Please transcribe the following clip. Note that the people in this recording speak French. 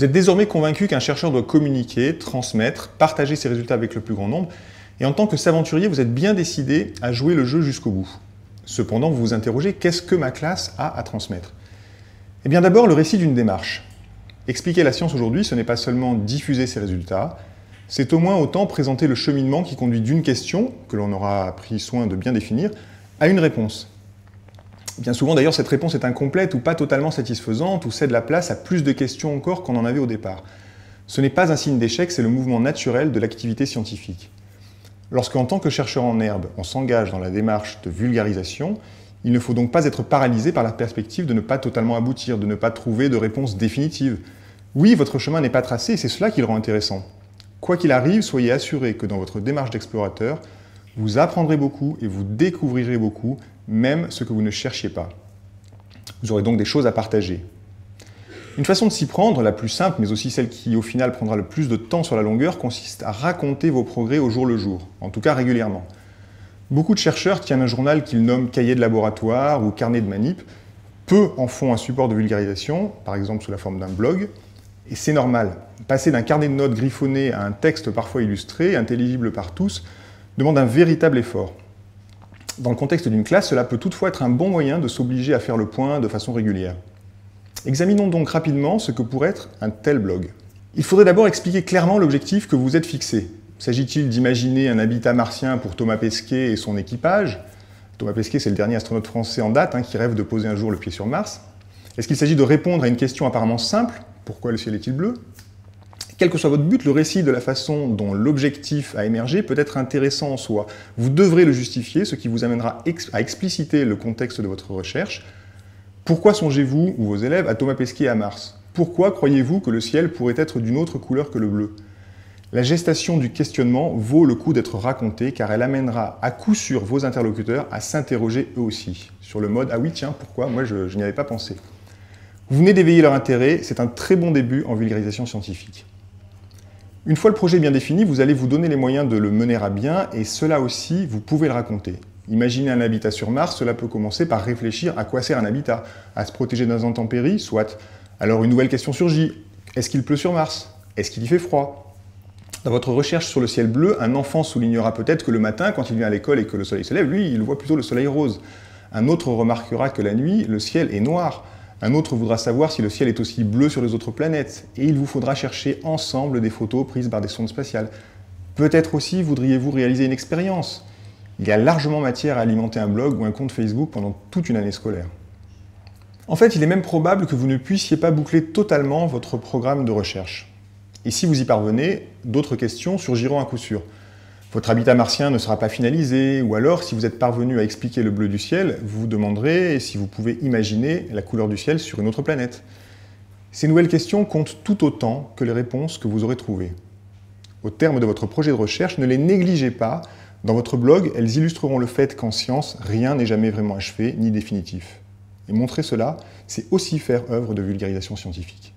Vous êtes désormais convaincu qu'un chercheur doit communiquer, transmettre, partager ses résultats avec le plus grand nombre, et en tant que s'aventurier, vous êtes bien décidé à jouer le jeu jusqu'au bout. Cependant, vous vous interrogez qu'est-ce que ma classe a à transmettre Eh bien d'abord, le récit d'une démarche. Expliquer la science aujourd'hui, ce n'est pas seulement diffuser ses résultats, c'est au moins autant présenter le cheminement qui conduit d'une question, que l'on aura pris soin de bien définir, à une réponse. Bien souvent d'ailleurs, cette réponse est incomplète ou pas totalement satisfaisante ou cède la place à plus de questions encore qu'on en avait au départ. Ce n'est pas un signe d'échec, c'est le mouvement naturel de l'activité scientifique. Lorsqu'en tant que chercheur en herbe, on s'engage dans la démarche de vulgarisation, il ne faut donc pas être paralysé par la perspective de ne pas totalement aboutir, de ne pas trouver de réponse définitive. Oui, votre chemin n'est pas tracé, c'est cela qui le rend intéressant. Quoi qu'il arrive, soyez assuré que dans votre démarche d'explorateur, vous apprendrez beaucoup et vous découvrirez beaucoup, même ce que vous ne cherchiez pas. Vous aurez donc des choses à partager. Une façon de s'y prendre, la plus simple, mais aussi celle qui au final prendra le plus de temps sur la longueur, consiste à raconter vos progrès au jour le jour, en tout cas régulièrement. Beaucoup de chercheurs tiennent un journal qu'ils nomment cahier de laboratoire ou carnet de manip, peu en font un support de vulgarisation, par exemple sous la forme d'un blog, et c'est normal. Passer d'un carnet de notes griffonné à un texte parfois illustré, intelligible par tous, demande un véritable effort. Dans le contexte d'une classe, cela peut toutefois être un bon moyen de s'obliger à faire le point de façon régulière. Examinons donc rapidement ce que pourrait être un tel blog. Il faudrait d'abord expliquer clairement l'objectif que vous êtes fixé. S'agit-il d'imaginer un habitat martien pour Thomas Pesquet et son équipage Thomas Pesquet, c'est le dernier astronaute français en date hein, qui rêve de poser un jour le pied sur Mars. Est-ce qu'il s'agit de répondre à une question apparemment simple Pourquoi le ciel est-il bleu quel que soit votre but, le récit de la façon dont l'objectif a émergé peut être intéressant en soi. Vous devrez le justifier, ce qui vous amènera à expliciter le contexte de votre recherche. Pourquoi songez-vous, ou vos élèves, à Thomas Pesquet à Mars Pourquoi croyez-vous que le ciel pourrait être d'une autre couleur que le bleu La gestation du questionnement vaut le coup d'être racontée car elle amènera à coup sûr vos interlocuteurs à s'interroger eux aussi, sur le mode « Ah oui, tiens, pourquoi Moi, je, je n'y avais pas pensé ». Vous venez d'éveiller leur intérêt, c'est un très bon début en vulgarisation scientifique. Une fois le projet bien défini, vous allez vous donner les moyens de le mener à bien et cela aussi, vous pouvez le raconter. Imaginez un habitat sur Mars, cela peut commencer par réfléchir à quoi sert un habitat. À se protéger d'un intempéries, soit. Alors une nouvelle question surgit. Est-ce qu'il pleut sur Mars Est-ce qu'il y fait froid Dans votre recherche sur le ciel bleu, un enfant soulignera peut-être que le matin, quand il vient à l'école et que le soleil se lève, lui, il voit plutôt le soleil rose. Un autre remarquera que la nuit, le ciel est noir. Un autre voudra savoir si le ciel est aussi bleu sur les autres planètes, et il vous faudra chercher ensemble des photos prises par des sondes spatiales. Peut-être aussi voudriez-vous réaliser une expérience. Il y a largement matière à alimenter un blog ou un compte Facebook pendant toute une année scolaire. En fait, il est même probable que vous ne puissiez pas boucler totalement votre programme de recherche. Et si vous y parvenez, d'autres questions surgiront à coup sûr. Votre habitat martien ne sera pas finalisé, ou alors, si vous êtes parvenu à expliquer le bleu du ciel, vous vous demanderez si vous pouvez imaginer la couleur du ciel sur une autre planète. Ces nouvelles questions comptent tout autant que les réponses que vous aurez trouvées. Au terme de votre projet de recherche, ne les négligez pas. Dans votre blog, elles illustreront le fait qu'en science, rien n'est jamais vraiment achevé ni définitif. Et montrer cela, c'est aussi faire œuvre de vulgarisation scientifique.